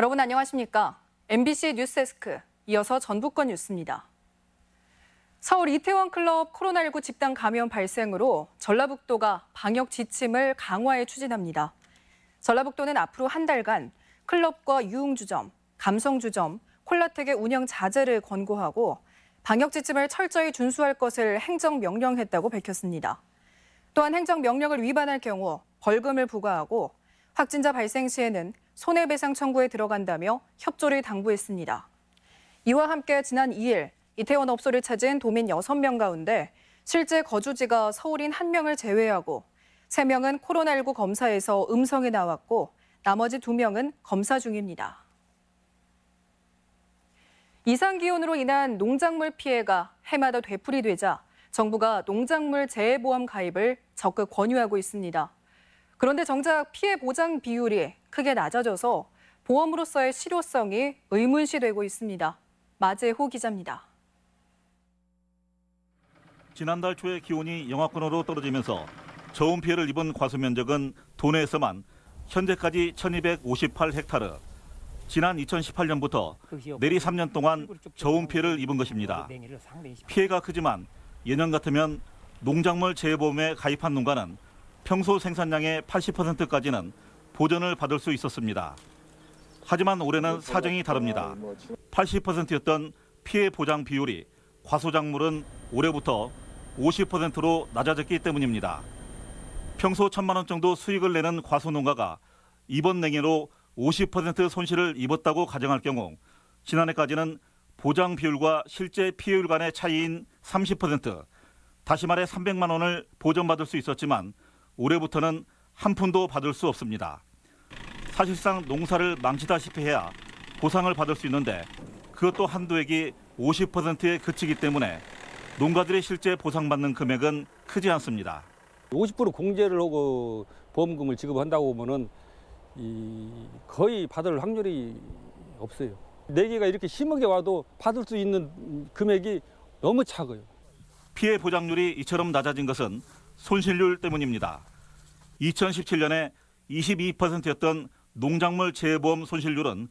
여러분 안녕하십니까? MBC 뉴스데스크 이어서 전북권 뉴스입니다. 서울 이태원 클럽 코로나19 집단 감염 발생으로 전라북도가 방역 지침을 강화해 추진합니다. 전라북도는 앞으로 한 달간 클럽과 유흥주점, 감성주점, 콜라텍의 운영 자제를 권고하고 방역 지침을 철저히 준수할 것을 행정명령했다고 밝혔습니다. 또한 행정명령을 위반할 경우 벌금을 부과하고 확진자 발생 시에는 손해배상 청구에 들어간다며 협조를 당부했습니다. 이와 함께 지난 2일 이태원 업소를 찾은 도민 6명 가운데 실제 거주지가 서울인 1명을 제외하고 3명은 코로나19 검사에서 음성이 나왔고 나머지 2명은 검사 중입니다. 이상기온으로 인한 농작물 피해가 해마다 되풀이되자 정부가 농작물 재해보험 가입을 적극 권유하고 있습니다. 그런데 정작 피해 보장 비율이 크게 낮아져서 보험으로서의 실효성이 의문시되고 있습니다. 마재호 기자입니다. 지난달 초에 기온이 영하권으로 떨어지면서 저온 피해를 입은 과수 면적은 도내에서만 현재까지 1258헥타르, 지난 2018년부터 그 내리 3년 동안 그 저온 피해를 입은 것입니다. 피해가 크지만 예년 같으면 농작물 재해보험에 가입한 농가는 평소 생산량의 80%까지는 보전을 받을 수 있었습니다. 하지만 올해는 사정이 다릅니다. 80%였던 피해 보장 비율이 과소작물은 올해부터 50%로 낮아졌기 때문입니다. 평소 천만 원 정도 수익을 내는 과소농가가 이번 냉해로 50% 손실을 입었다고 가정할 경우 지난해까지는 보장 비율과 실제 피해율 간의 차이인 30%, 다시 말해 300만 원을 보전받을 수 있었지만 올해부터는 한 푼도 받을 수 없습니다. 사실상 농사를 망치다시피 해야 보상을 받을 수 있는데 그것도 한도액이 50%에 그치기 때문에 농가들이 실제 보상받는 금액은 크지 않습니다. 50% 공제를 하고 보험금을 지급한다고 보면은 거의 받을 확률이 없어요. 네 개가 이렇게 심하게 와도 받을 수 있는 금액이 너무 작아요. 피해 보장률이 이처럼 낮아진 것은 손실률 때문입니다. 2017년에 22%였던 농작물 재해보험 손실률은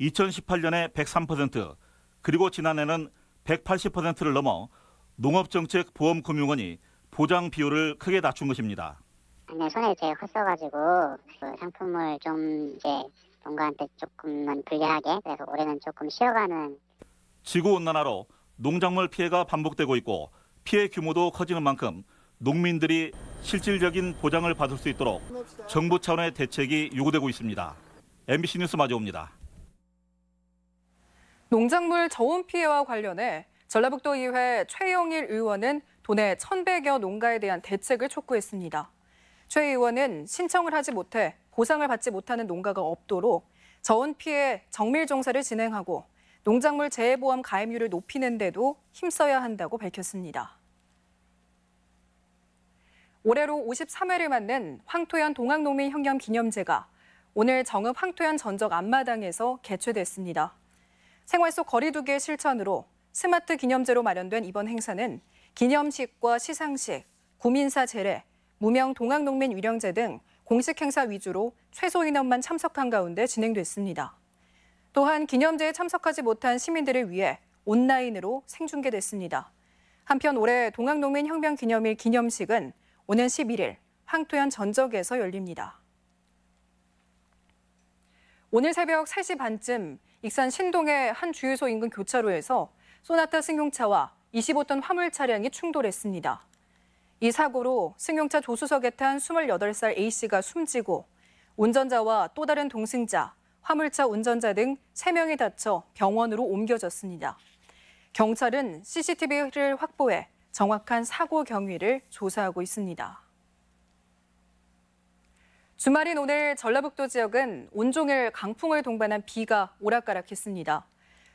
2018년에 103%, 그리고 지난해는 180%를 넘어 농업정책보험금융원이 보장 비율을 크게 낮춘 것입니다. 내 손에 이제 헛써가지고 그 상품을 좀 이제 농가한테 조금만 불리하게 그래서 올해는 조금 쉬어가는 지구온난화로 농작물 피해가 반복되고 있고 피해 규모도 커지는 만큼 농민들이 실질적인 보장을 받을 수 있도록 정부 차원의 대책이 요구되고 있습니다. MBC 뉴스 마저옵니다. 농작물 저온 피해와 관련해 전라북도 의회 최영일 의원은 도내 1,100여 농가에 대한 대책을 촉구했습니다. 최 의원은 신청을 하지 못해 보상을 받지 못하는 농가가 없도록 저온 피해 정밀 종사를 진행하고 농작물 재해보험 가입률을 높이는 데도 힘써야 한다고 밝혔습니다. 올해로 53회를 맞는 황토현 동학농민 혁명 기념제가 오늘 정읍 황토현 전적 앞마당에서 개최됐습니다. 생활 속 거리두기의 실천으로 스마트 기념제로 마련된 이번 행사는 기념식과 시상식, 구민사 제례, 무명 동학농민 위령제 등 공식 행사 위주로 최소 인원만 참석한 가운데 진행됐습니다. 또한 기념제에 참석하지 못한 시민들을 위해 온라인으로 생중계됐습니다. 한편 올해 동학농민 혁명 기념일 기념식은 오는 11일 황토현 전적에서 열립니다. 오늘 새벽 3시 반쯤 익산 신동의 한 주유소 인근 교차로에서 소나타 승용차와 25톤 화물 차량이 충돌했습니다. 이 사고로 승용차 조수석에 탄 28살 A씨가 숨지고 운전자와 또 다른 동승자, 화물차 운전자 등 3명이 다쳐 병원으로 옮겨졌습니다. 경찰은 CCTV를 확보해 정확한 사고 경위를 조사하고 있습니다. 주말인 오늘 전라북도 지역은 온종일 강풍을 동반한 비가 오락가락했습니다.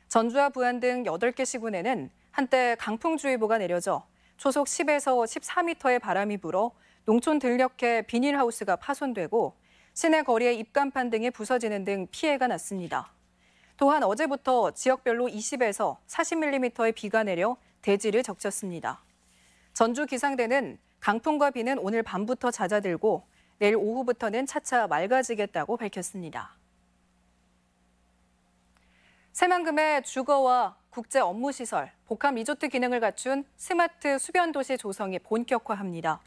전주와 부안 등 8개 시군에는 한때 강풍주의보가 내려져 초속 10에서 14m의 바람이 불어 농촌 들녘의 비닐하우스가 파손되고 시내 거리의 입간판 등이 부서지는 등 피해가 났습니다. 또한 어제부터 지역별로 20에서 40mm의 비가 내려 대지를 적쳤습니다 전주 기상대는 강풍과 비는 오늘 밤부터 잦아들고 내일 오후부터는 차차 맑아지겠다고 밝혔습니다. 새만금의 주거와 국제 업무 시설, 복합 리조트 기능을 갖춘 스마트 수변 도시 조성이 본격화합니다.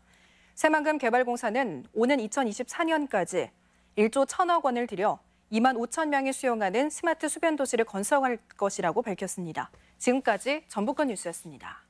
새만금 개발공사는 오는 2024년까지 1조 1천억 원을 들여 2만 5천 명이 수용하는 스마트 수변 도시를 건설할 것이라고 밝혔습니다. 지금까지 전북권 뉴스였습니다.